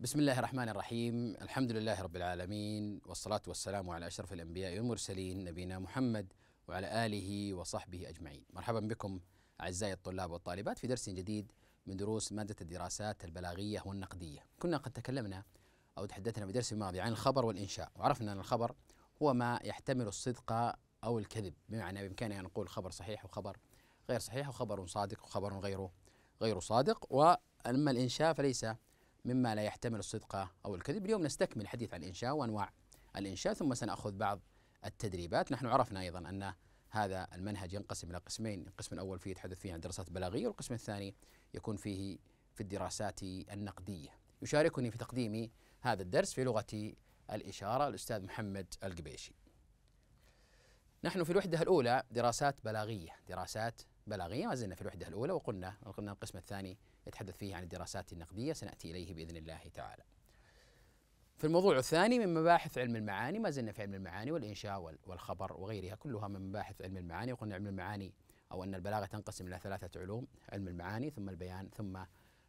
بسم الله الرحمن الرحيم الحمد لله رب العالمين والصلاة والسلام على أشرف الأنبياء والمرسلين نبينا محمد وعلى آله وصحبه أجمعين مرحبا بكم أعزائي الطلاب والطالبات في درس جديد من دروس مادة الدراسات البلاغية والنقدية كنا قد تكلمنا أو تحدثنا في درس الماضي عن الخبر والإنشاء وعرفنا أن الخبر هو ما يحتمل الصدق أو الكذب بمعنى بإمكاننا أن نقول خبر صحيح وخبر غير صحيح وخبر صادق وخبر غيره غير صادق وأما الإنشاء فليس مما لا يحتمل الصدق أو الكذب اليوم نستكمل الحديث عن الإنشاء وأنواع الإنشاء ثم سنأخذ بعض التدريبات نحن عرفنا أيضا أن هذا المنهج ينقسم إلى قسمين القسم الأول فيه يتحدث فيه عن الدراسات البلاغية والقسم الثاني يكون فيه في الدراسات النقدية يشاركني في تقديم هذا الدرس في لغة الإشارة الأستاذ محمد القبيشي نحن في الوحدة الأولى دراسات بلاغية دراسات بلاغية ما زلنا في الوحدة الأولى وقلنا قلنا القسم الثاني يتحدث فيه عن الدراسات النقدية سنأتي إليه بإذن الله تعالى في الموضوع الثاني من مباحث علم المعاني ما زلنا في علم المعاني والإنشاء والخبر وغيرها كلها من مباحث علم المعاني وقلنا علم المعاني أو أن البلاغة تنقسم إلى ثلاثة علوم علم المعاني ثم البيان ثم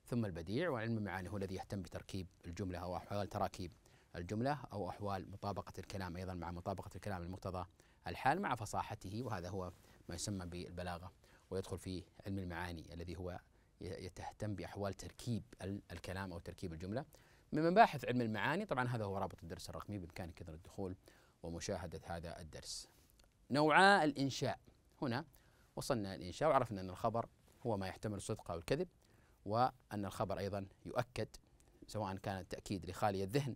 ثم البديع وعلم المعاني هو الذي يهتم بتركيب الجملة أو أحوال تراكيب الجملة أو أحوال مطابقة الكلام أيضا مع مطابقة الكلام المقتضى الحال مع فصاحته وهذا هو ما يسمى بالبلاغة ويدخل في علم المعاني الذي هو يتهتم باحوال تركيب الكلام او تركيب الجمله من مباحث علم المعاني طبعا هذا هو رابط الدرس الرقمي بامكانك ايضا الدخول ومشاهده هذا الدرس نوعا الانشاء هنا وصلنا الانشاء وعرفنا ان الخبر هو ما يحتمل الصدق او الكذب وان الخبر ايضا يؤكد سواء كان التاكيد لخالي الذهن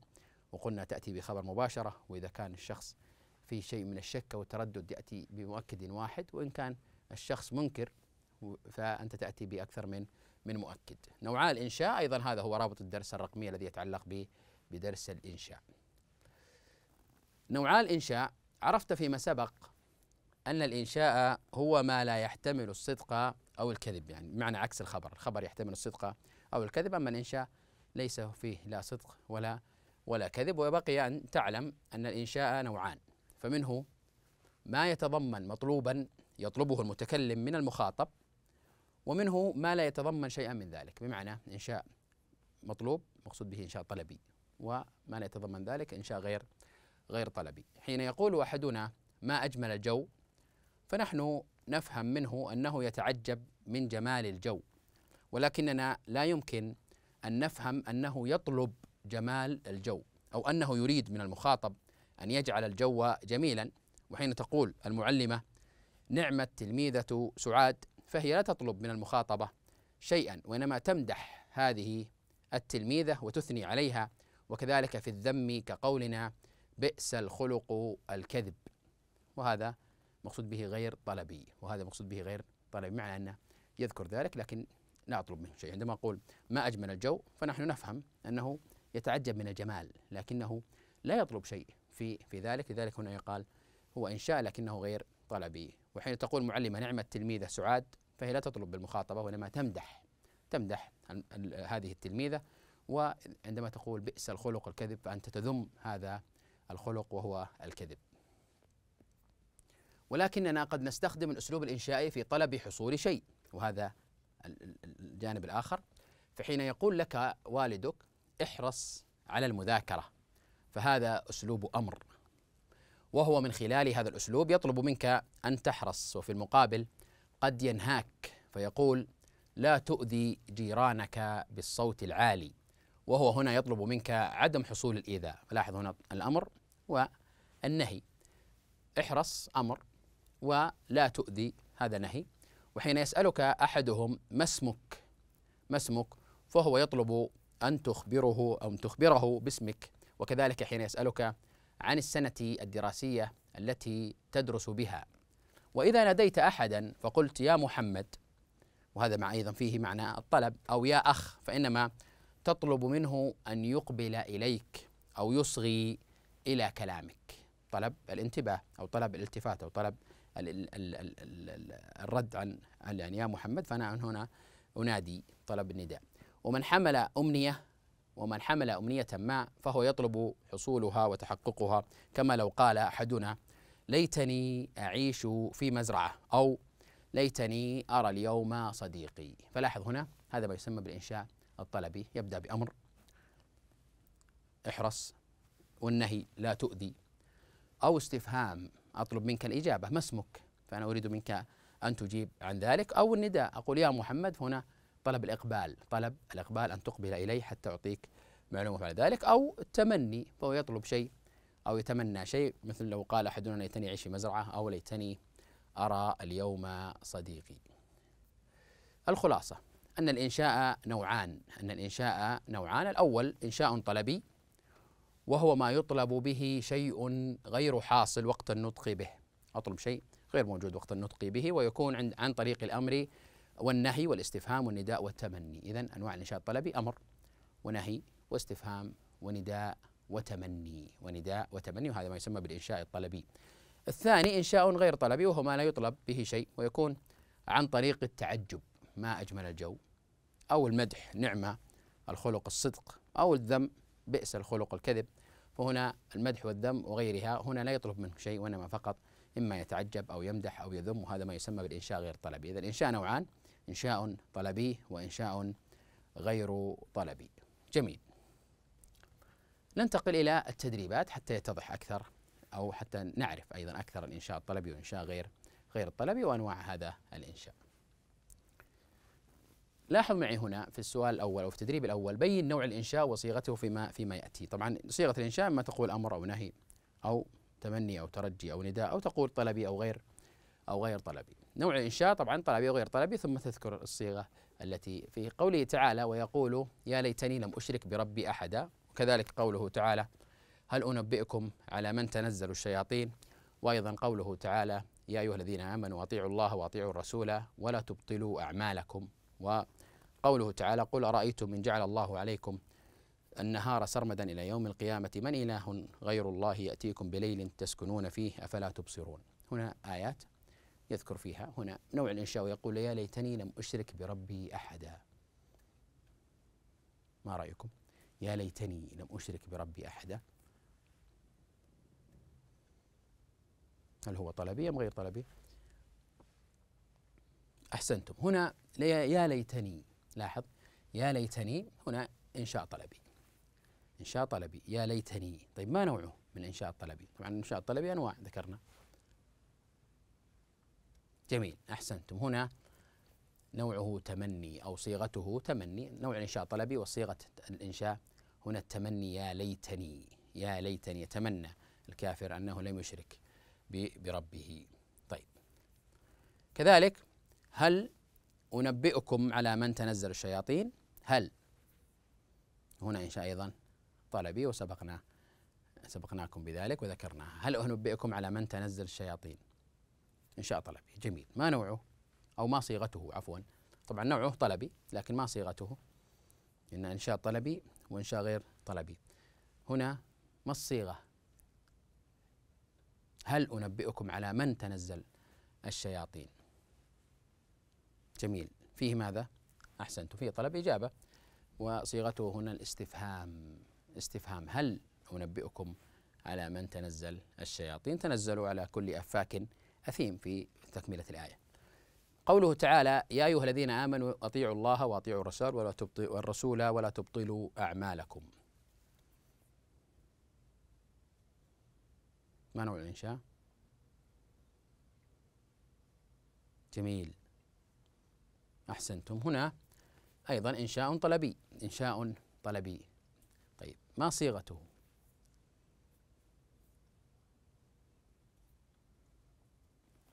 وقلنا تاتي بخبر مباشره واذا كان الشخص في شيء من الشك والتردد ياتي بمؤكد واحد وان كان الشخص منكر فأنت تأتي بأكثر من من مؤكد نوعا الإنشاء أيضا هذا هو رابط الدرس الرقمي الذي يتعلق بدرس الإنشاء نوعا الإنشاء عرفت فيما سبق أن الإنشاء هو ما لا يحتمل الصدق أو الكذب يعني بمعنى عكس الخبر الخبر يحتمل الصدق أو الكذب أما الإنشاء ليس فيه لا صدق ولا ولا كذب وبقي أن تعلم أن الإنشاء نوعان فمنه ما يتضمن مطلوبا يطلبه المتكلم من المخاطب ومنه ما لا يتضمن شيئا من ذلك بمعنى إنشاء مطلوب مقصود به إنشاء طلبي وما لا يتضمن ذلك إنشاء غير غير طلبي حين يقول أحدنا ما أجمل الجو فنحن نفهم منه أنه يتعجب من جمال الجو ولكننا لا يمكن أن نفهم أنه يطلب جمال الجو أو أنه يريد من المخاطب أن يجعل الجو جميلا وحين تقول المعلمة نعمت تلميذة سعاد فهي لا تطلب من المخاطبة شيئا وإنما تمدح هذه التلميذة وتثني عليها وكذلك في الذم كقولنا بئس الخلق الكذب وهذا مقصود به غير طلبي وهذا مقصود به غير طلبي بمعنى أنه يذكر ذلك لكن لا أطلب منه شيء عندما أقول ما أجمل الجو فنحن نفهم أنه يتعجب من الجمال لكنه لا يطلب شيء في في ذلك لذلك هنا يقال هو إنشاء لكنه غير طلبي وحين تقول معلمة نعمة تلميذة سعاد فهي لا تطلب بالمخاطبة وإنما تمدح تمدح هذه التلميذة وعندما تقول بئس الخلق الكذب فأنت تذم هذا الخلق وهو الكذب ولكننا قد نستخدم الأسلوب الإنشائي في طلب حصول شيء وهذا الجانب الآخر فحين يقول لك والدك احرص على المذاكرة فهذا أسلوب أمر وهو من خلال هذا الأسلوب يطلب منك أن تحرص وفي المقابل قد ينهاك فيقول لا تؤذي جيرانك بالصوت العالي وهو هنا يطلب منك عدم حصول الإيذاء فلاحظ هنا الأمر والنهي احرص أمر ولا تؤذي هذا نهي وحين يسألك أحدهم ما اسمك ما اسمك فهو يطلب أن تخبره أو أن تخبره باسمك وكذلك حين يسألك عن السنة الدراسية التي تدرس بها وإذا ناديت أحدا فقلت يا محمد وهذا مع أيضا فيه معنى الطلب أو يا أخ فإنما تطلب منه أن يقبل إليك أو يصغي إلى كلامك طلب الانتباه أو طلب الالتفات أو طلب الرد عن يعني يا محمد فأنا هنا أنادي طلب النداء ومن حمل أمنية ومن حمل أمنية ما فهو يطلب حصولها وتحققها كما لو قال أحدنا ليتني أعيش في مزرعة أو ليتني أرى اليوم صديقي فلاحظ هنا هذا ما يسمى بالإنشاء الطلبي يبدأ بأمر احرص والنهي لا تؤذي أو استفهام أطلب منك الإجابة ما اسمك فأنا أريد منك أن تجيب عن ذلك أو النداء أقول يا محمد هنا طلب الإقبال طلب الإقبال أن تقبل إليه حتى أعطيك معلومة على ذلك أو التمني فهو يطلب شيء أو يتمنى شيء مثل لو قال أحدنا ليتني أعيش في مزرعة أو ليتني أرى اليوم صديقي الخلاصة أن الإنشاء نوعان أن الإنشاء نوعان الأول إنشاء طلبي وهو ما يطلب به شيء غير حاصل وقت النطق به أطلب شيء غير موجود وقت النطق به ويكون عن, عن طريق الأمر والنهي والاستفهام والنداء والتمني إذا أنواع الإنشاء الطلبي أمر ونهي واستفهام ونداء وتمني ونداء وتمني وهذا ما يسمى بالإنشاء الطلبي الثاني إنشاء غير طلبي وهو ما لا يطلب به شيء ويكون عن طريق التعجب ما أجمل الجو أو المدح نعمة الخلق الصدق أو الذم بئس الخلق الكذب فهنا المدح والذم وغيرها هنا لا يطلب منه شيء وإنما فقط إما يتعجب أو يمدح أو يذم وهذا ما يسمى بالإنشاء غير طلبي إذا الإنشاء نوعان إنشاء طلبي وإنشاء غير طلبي جميل ننتقل إلى التدريبات حتى يتضح أكثر أو حتى نعرف أيضا أكثر الإنشاء الطلبي وإنشاء غير غير الطلبي وأنواع هذا الإنشاء لاحظ معي هنا في السؤال الأول أو في التدريب الأول بين نوع الإنشاء وصيغته فيما فيما يأتي طبعا صيغة الإنشاء ما تقول أمر أو نهي أو تمني أو ترجي أو نداء أو تقول طلبي أو غير أو غير طلبي نوع الإنشاء طبعا طلبي أو غير طلبي ثم تذكر الصيغة التي في قوله تعالى ويقول يا ليتني لم أشرك بربي أحدا كذلك قوله تعالى هل أنبئكم على من تنزل الشياطين وأيضا قوله تعالى يا أيها الذين آمنوا أطيعوا الله وأطيعوا الرسول ولا تبطلوا أعمالكم وقوله تعالى قل أرأيتم إن جعل الله عليكم النهار سرمدا إلى يوم القيامة من إله غير الله يأتيكم بليل تسكنون فيه أفلا تبصرون هنا آيات يذكر فيها هنا نوع الإنشاء ويقول يا ليتني لم أشرك بربي أحدا ما رأيكم؟ يا ليتني لم أشرك بربي أحدا هل هو طلبي أم غير طلبي أحسنتم هنا يا ليتني لاحظ يا ليتني هنا إنشاء طلبي إنشاء طلبي يا ليتني طيب ما نوعه من إنشاء الطلبي طبعا الإنشاء الطلبي أنواع ذكرنا جميل أحسنتم هنا نوعه تمني أو صيغته تمني نوع الإنشاء طلبي وصيغة الإنشاء هنا التمني يا ليتني يا ليتني يتمنى الكافر أنه لم يشرك بربه طيب كذلك هل أنبئكم على من تنزل الشياطين هل هنا إنشاء أيضا طلبي وسبقنا سبقناكم بذلك وذكرناها هل أنبئكم على من تنزل الشياطين إنشاء طلبي جميل ما نوعه أو ما صيغته عفوا طبعا نوعه طلبي لكن ما صيغته ان إنشاء طلبي وإنشاء غير طلبي هنا ما الصيغة هل أنبئكم على من تنزل الشياطين جميل فيه ماذا أحسنت فيه طلب إجابة وصيغته هنا الاستفهام استفهام هل أنبئكم على من تنزل الشياطين تنزلوا على كل أفاك أثيم في تكملة الآية قوله تعالى يا أيها الذين آمنوا أطيعوا الله وأطيعوا الرسول ولا تبطلوا الرسول ولا تبطلوا أعمالكم ما نوع الإنشاء؟ جميل أحسنتم هنا أيضا إنشاء طلبي إنشاء طلبي طيب ما صيغته؟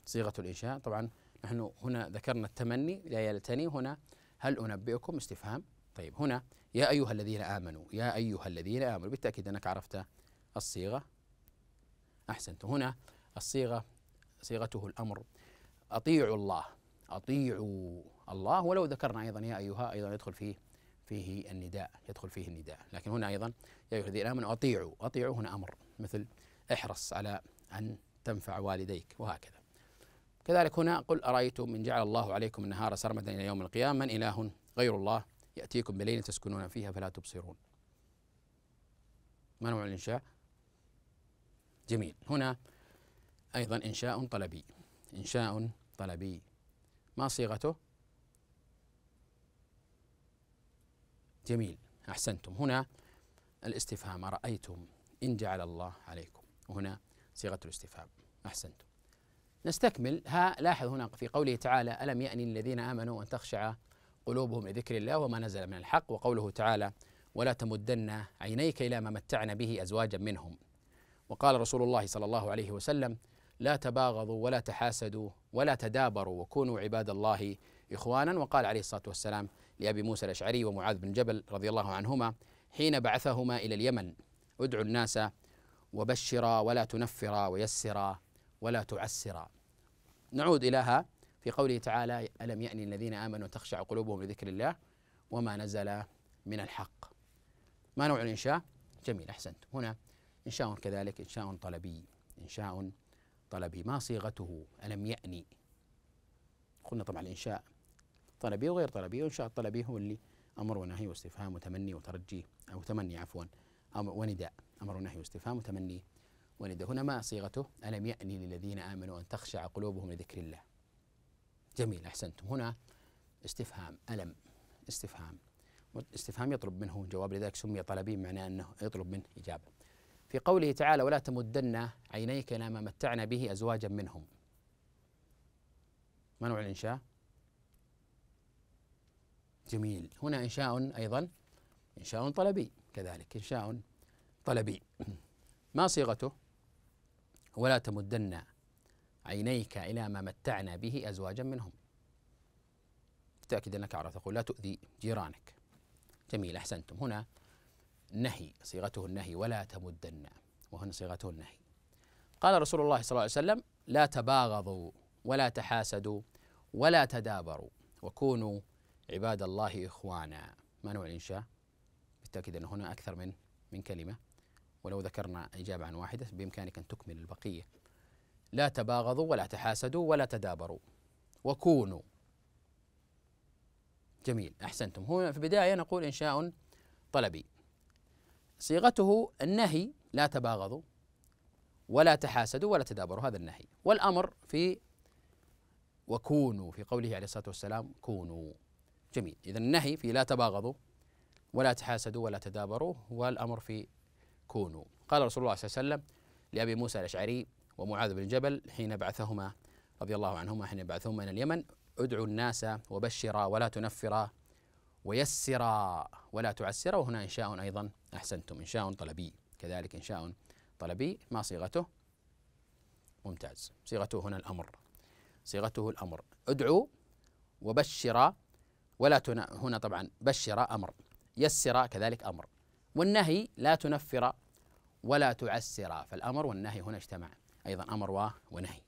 صيغة الإنشاء طبعا نحن هنا ذكرنا التمني لا يلتني هنا هل أنبئكم استفهام طيب هنا يا أيها الذين آمنوا يا أيها الذين آمنوا بالتأكيد أنك عرفت الصيغة أحسنت هنا الصيغة صيغته الأمر أطيعوا الله أطيعوا الله ولو ذكرنا أيضا يا أيها أيضا يدخل فيه فيه النداء يدخل فيه النداء لكن هنا أيضا يا أيها الذين آمنوا أطيعوا أطيعوا هنا أمر مثل احرص على أن تنفع والديك وهكذا كذلك هنا قل أرأيتم من جعل الله عليكم النهار سرمدا إلى يوم القيامة من إله غير الله يأتيكم بليل تسكنون فيها فلا تبصرون ما نوع الإنشاء؟ جميل هنا أيضا إنشاء طلبي إنشاء طلبي ما صيغته؟ جميل أحسنتم هنا الاستفهام أرأيتم إن جعل الله عليكم وهنا صيغة الاستفهام أحسنتم نستكمل ها لاحظ هنا في قوله تعالى ألم يأني للذين آمنوا أن تخشع قلوبهم لذكر الله وما نزل من الحق وقوله تعالى ولا تمدن عينيك إلى ما متعنا به أزواجا منهم وقال رسول الله صلى الله عليه وسلم لا تباغضوا ولا تحاسدوا ولا تدابروا وكونوا عباد الله إخوانا وقال عليه الصلاة والسلام لأبي موسى الأشعري ومعاذ بن جبل رضي الله عنهما حين بعثهما إلى اليمن ادعوا الناس وبشرا ولا تنفرا ويسرا ولا تعسرا نعود إليها في قوله تعالى ألم يأن الذين آمنوا تخشع قلوبهم لذكر الله وما نزل من الحق ما نوع الإنشاء؟ جميل أحسنت هنا إنشاء كذلك إنشاء طلبي إنشاء طلبي ما صيغته ألم يأني قلنا طبعا الإنشاء طلبي وغير طلبي وإنشاء الطلبي هو اللي أمر ونهي واستفهام وتمني وترجي أو تمني عفوا أمر ونداء أمر ونهي واستفهام وتمني وندى هنا ما صيغته ألم يأني للذين آمنوا أن تخشع قلوبهم لذكر الله جميل أحسنتم هنا استفهام ألم استفهام استفهام يطلب منه جواب لذلك سمي طلبي معناه أنه يطلب منه إجابة في قوله تعالى ولا تمدن عينيك إلى ما متعنا به أزواجا منهم ما نوع الإنشاء؟ جميل هنا إنشاء أيضا إنشاء طلبي كذلك إنشاء طلبي ما صيغته؟ ولا تمدن عينيك إلى ما متعنا به أزواجا منهم بالتأكيد أنك عرفت تقول لا تؤذي جيرانك جميل أحسنتم هنا نهي صيغته النهي ولا تمدن وهنا صيغته النهي قال رسول الله صلى الله عليه وسلم لا تباغضوا ولا تحاسدوا ولا تدابروا وكونوا عباد الله إخوانا ما نوع الإنشاء بالتأكيد أن هنا أكثر من من كلمة ولو ذكرنا إجابة عن واحدة بإمكانك أن تكمل البقية لا تباغضوا ولا تحاسدوا ولا تدابروا وكونوا جميل أحسنتم هو في البداية نقول إنشاء طلبي صيغته النهي لا تباغضوا ولا تحاسدوا ولا تدابروا هذا النهي والأمر في وكونوا في قوله عليه الصلاة والسلام كونوا جميل إذا النهي في لا تباغضوا ولا تحاسدوا ولا تدابروا والأمر في كونوا قال رسول الله صلى الله عليه وسلم لأبي موسى الأشعري ومعاذ بن جبل حين بعثهما رضي الله عنهما حين بعثهما إلى اليمن ادعوا الناس وبشرا ولا تنفرا ويسرا ولا تعسرا وهنا إنشاء أيضا أحسنتم إنشاء طلبي كذلك إنشاء طلبي ما صيغته ممتاز صيغته هنا الأمر صيغته الأمر ادعوا وبشرا ولا تنا هنا طبعا بشر أمر يسر كذلك أمر والنهي لا تنفر ولا تعسرا فالأمر والنهي هنا اجتمع أيضا أمر ونهي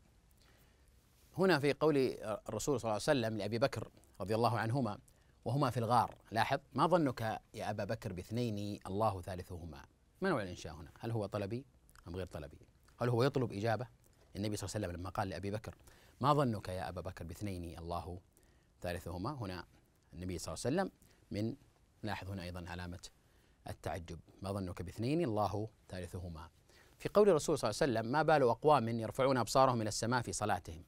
هنا في قول الرسول صلى الله عليه وسلم لأبي بكر رضي الله عنهما وهما في الغار لاحظ ما ظنك يا أبا بكر باثنين الله ثالثهما ما نوع الإنشاء هنا هل هو طلبي أم غير طلبي هل هو يطلب إجابة النبي صلى الله عليه وسلم لما قال لأبي بكر ما ظنك يا أبا بكر باثنين الله ثالثهما هنا النبي صلى الله عليه وسلم من لاحظ هنا أيضا علامة التعجب ما ظنك باثنين الله ثالثهما في قول الرسول صلى الله عليه وسلم ما بال أقوام يرفعون أبصارهم إلى السماء في صلاتهم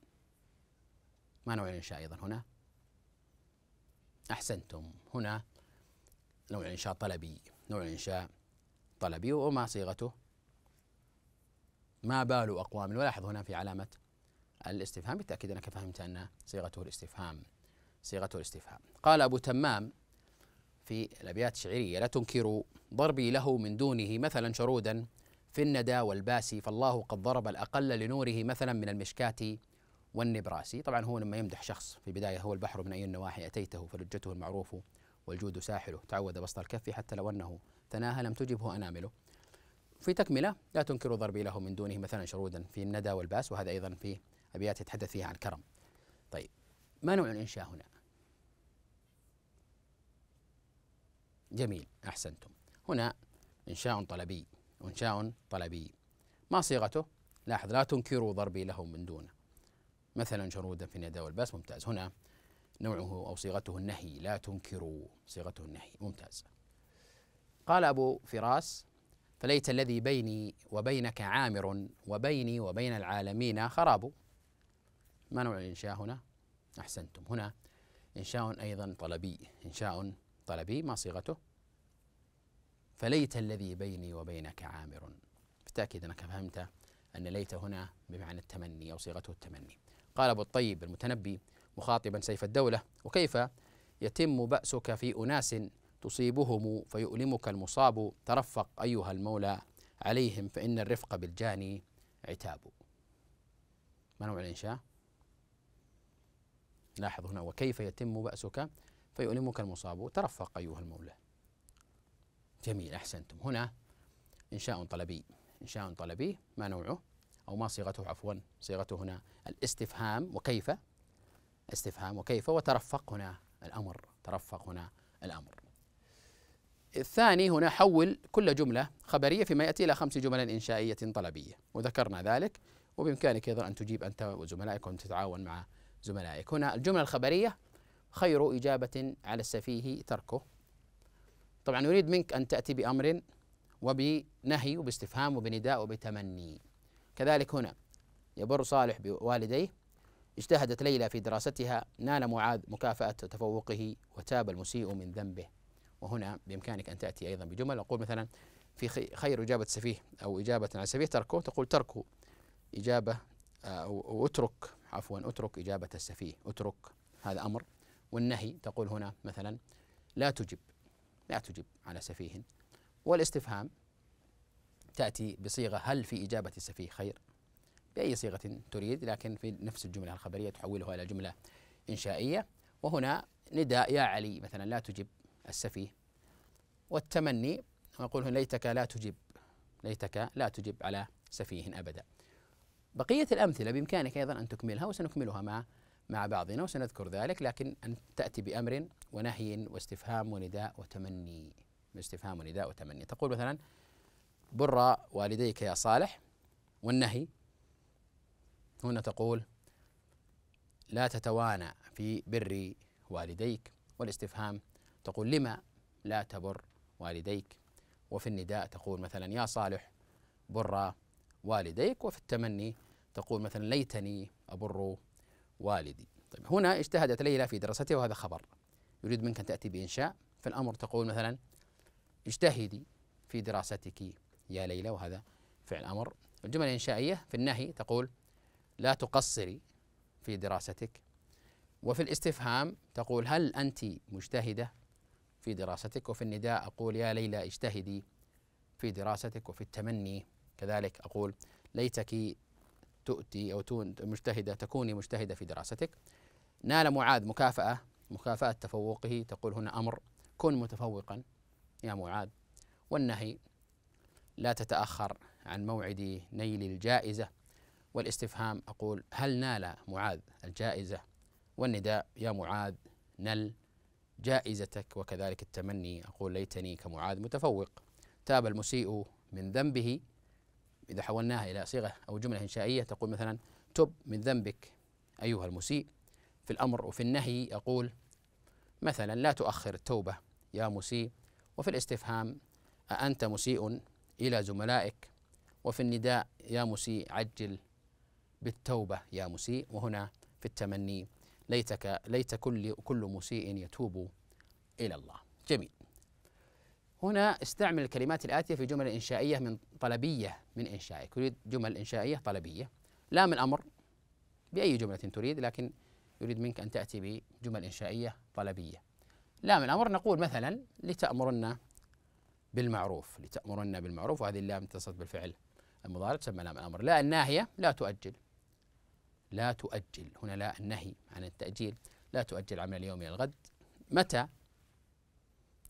ما نوع الإنشاء أيضا هنا أحسنتم هنا نوع إنشاء طلبي نوع إنشاء طلبي وما صيغته ما بال أقوام ولاحظ هنا في علامة الاستفهام بالتأكيد أنك فهمت أن صيغته الاستفهام صيغته الاستفهام قال أبو تمام في الأبيات الشعرية لا تنكروا ضربي له من دونه مثلا شرودا في الندى والباسي فالله قد ضرب الأقل لنوره مثلا من المشكاة والنبراسي طبعا هو لما يمدح شخص في البداية هو البحر من أي النواحي أتيته فلجته المعروف والجود ساحله تعود بسط الكف حتى لو أنه تناهى لم تجبه أنامله في تكملة لا تنكر ضربي له من دونه مثلا شرودا في الندى والباس وهذا أيضا في أبيات يتحدث فيها عن كرم طيب ما نوع الإنشاء هنا جميل أحسنتم هنا إنشاء طلبي إنشاء طلبي ما صيغته؟ لاحظ لا تنكروا ضربي له من دونه مثلا شرودا في النداء والباس ممتاز هنا نوعه أو صيغته النهي لا تنكروا صيغته النهي ممتاز قال أبو فراس فليت الذي بيني وبينك عامر وبيني وبين العالمين خراب ما نوع الإنشاء هنا؟ أحسنتم هنا إنشاء أيضا طلبي إنشاء طلبي ما صيغته فليت الذي بيني وبينك عامر بالتأكيد أنك فهمت أن ليت هنا بمعنى التمني أو صيغته التمني قال أبو الطيب المتنبي مخاطبا سيف الدولة وكيف يتم بأسك في أناس تصيبهم فيؤلمك المصاب ترفق أيها المولى عليهم فإن الرفق بالجاني عتاب ما نوع الإنشاء؟ لاحظ هنا وكيف يتم بأسك فيؤلمك المصاب ترفق أيها المولى جميل أحسنتم هنا إنشاء طلبي إنشاء طلبي ما نوعه أو ما صيغته عفوا صيغته هنا الاستفهام وكيف استفهام وكيف وترفق هنا الأمر ترفق هنا الأمر الثاني هنا حول كل جملة خبرية فيما يأتي إلى خمس جمل إنشائية طلبية وذكرنا ذلك وبإمكانك أيضا أن تجيب أنت وزملائك وأن تتعاون مع زملائك هنا الجملة الخبرية خير إجابة على السفيه تركه طبعا يريد منك أن تأتي بأمر وبنهي وباستفهام وبنداء وبتمني كذلك هنا يبر صالح بوالديه اجتهدت ليلى في دراستها نال معاذ مكافأة تفوقه وتاب المسيء من ذنبه وهنا بإمكانك أن تأتي أيضا بجمل أقول مثلا في خير إجابة سفيه أو إجابة على سفيه تركه تقول تركه إجابة آه، أو أترك عفوا أترك إجابة السفيه أترك هذا أمر والنهي تقول هنا مثلا لا تجب لا تجب على سفيه والاستفهام تأتي بصيغة هل في إجابة السفيه خير بأي صيغة تريد لكن في نفس الجملة الخبرية تحولها إلى جملة إنشائية وهنا نداء يا علي مثلا لا تجب السفيه والتمني نقول ليتك لا تجب ليتك لا تجب على سفيه أبدا بقية الأمثلة بإمكانك أيضا أن تكملها وسنكملها مع مع بعضنا وسنذكر ذلك لكن أن تأتي بأمر ونهي واستفهام ونداء وتمني استفهام ونداء وتمني تقول مثلا بر والديك يا صالح والنهي هنا تقول لا تتوانى في بر والديك والاستفهام تقول لما لا تبر والديك وفي النداء تقول مثلا يا صالح بر والديك وفي التمني تقول مثلا ليتني أبر والدي طيب هنا اجتهدت ليلى في دراستها وهذا خبر يريد منك أن تأتي بإنشاء في الأمر تقول مثلا اجتهدي في دراستك يا ليلى وهذا فعل أمر الجمل الإنشائية في النهي تقول لا تقصري في دراستك وفي الاستفهام تقول هل أنت مجتهدة في دراستك وفي النداء أقول يا ليلى اجتهدي في دراستك وفي التمني كذلك أقول ليتك تؤتي أو مجتهدة تكوني مجتهدة في دراستك نال معاذ مكافأة مكافأة تفوقه تقول هنا أمر كن متفوقا يا معاذ والنهي لا تتأخر عن موعد نيل الجائزة والاستفهام أقول هل نال معاذ الجائزة والنداء يا معاذ نل جائزتك وكذلك التمني أقول ليتني كمعاذ متفوق تاب المسيء من ذنبه إذا حولناها إلى صيغة أو جملة إنشائية تقول مثلا تب من ذنبك أيها المسيء في الأمر وفي النهي أقول مثلا لا تؤخر التوبة يا مسيء وفي الاستفهام أأنت مسيء إلى زملائك وفي النداء يا مسيء عجل بالتوبة يا مسيء وهنا في التمني ليتك ليت كل كل مسيء يتوب إلى الله جميل هنا استعمل الكلمات الآتية في جمل إنشائية من طلبية من إنشائك يريد جمل إنشائية طلبية لام الأمر بأي جملة تريد لكن يريد منك أن تأتي بجمل إنشائية طلبية لام الأمر نقول مثلا لتأمرن بالمعروف لتأمرن بالمعروف وهذه اللام اتصلت بالفعل المضارع تسمى لام الأمر لا الناهية لا تؤجل لا تؤجل هنا لا النهي عن التأجيل لا تؤجل عمل اليوم إلى الغد متى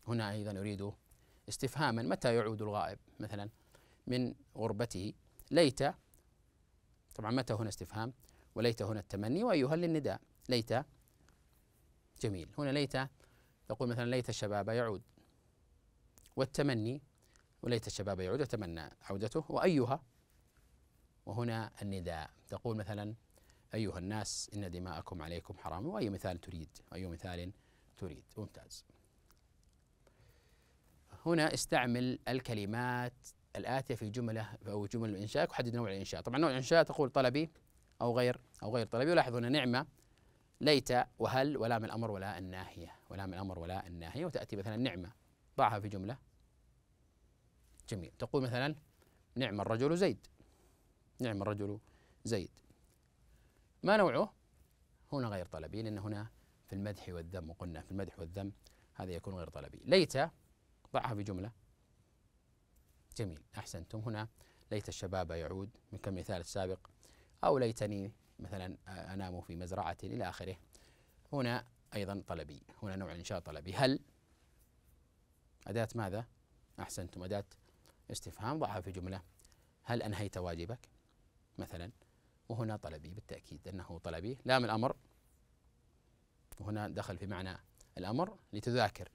هنا أيضا أريد استفهاما متى يعود الغائب مثلا من غربته ليت طبعا متى هنا استفهام وليت هنا التمني وأيها للنداء ليت جميل هنا ليت تقول مثلا ليت الشباب يعود والتمني وليت الشباب يعود وتمنى عودته وأيها وهنا النداء تقول مثلا أيها الناس إن دماءكم عليكم حرام وأي مثال تريد أي مثال تريد ممتاز هنا استعمل الكلمات الآتية في جملة أو جمل الإنشاء وحدد نوع الإنشاء طبعا نوع الإنشاء تقول طلبي أو غير أو غير طلبي ولاحظ هنا نعمة ليت وهل ولا من الأمر ولا الناهية ولا من الأمر ولا الناهية وتأتي مثلا نعمة ضعها في جملة جميل تقول مثلا نعم الرجل زيد نعم الرجل زيد ما نوعه هنا غير طلبي لأن هنا في المدح والذم وقلنا في المدح والذم هذا يكون غير طلبي ليت ضعها في جملة جميل أحسنتم هنا ليت الشباب يعود من كمثال السابق أو ليتني مثلا أنام في مزرعة إلى آخره هنا أيضا طلبي هنا نوع إنشاء طلبي هل أداة ماذا أحسنتم أداة استفهام ضعها في جملة هل أنهيت واجبك مثلا وهنا طلبي بالتأكيد أنه طلبي لام الأمر وهنا دخل في معنى الأمر لتذاكر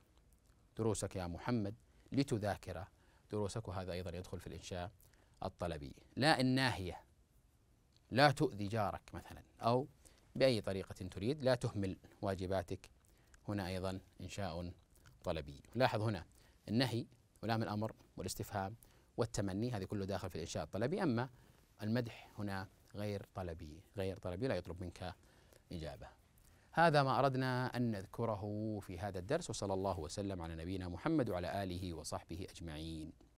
دروسك يا محمد لتذاكر دروسك وهذا أيضا يدخل في الإنشاء الطلبي لا الناهية لا تؤذي جارك مثلا أو بأي طريقة تريد لا تهمل واجباتك هنا أيضا إنشاء طلبي لاحظ هنا النهي ولام الأمر والاستفهام والتمني هذه كله داخل في الإنشاء الطلبي أما المدح هنا غير طلبي غير طلبي لا يطلب منك إجابة هذا ما أردنا أن نذكره في هذا الدرس وصلى الله وسلم على نبينا محمد وعلى آله وصحبه أجمعين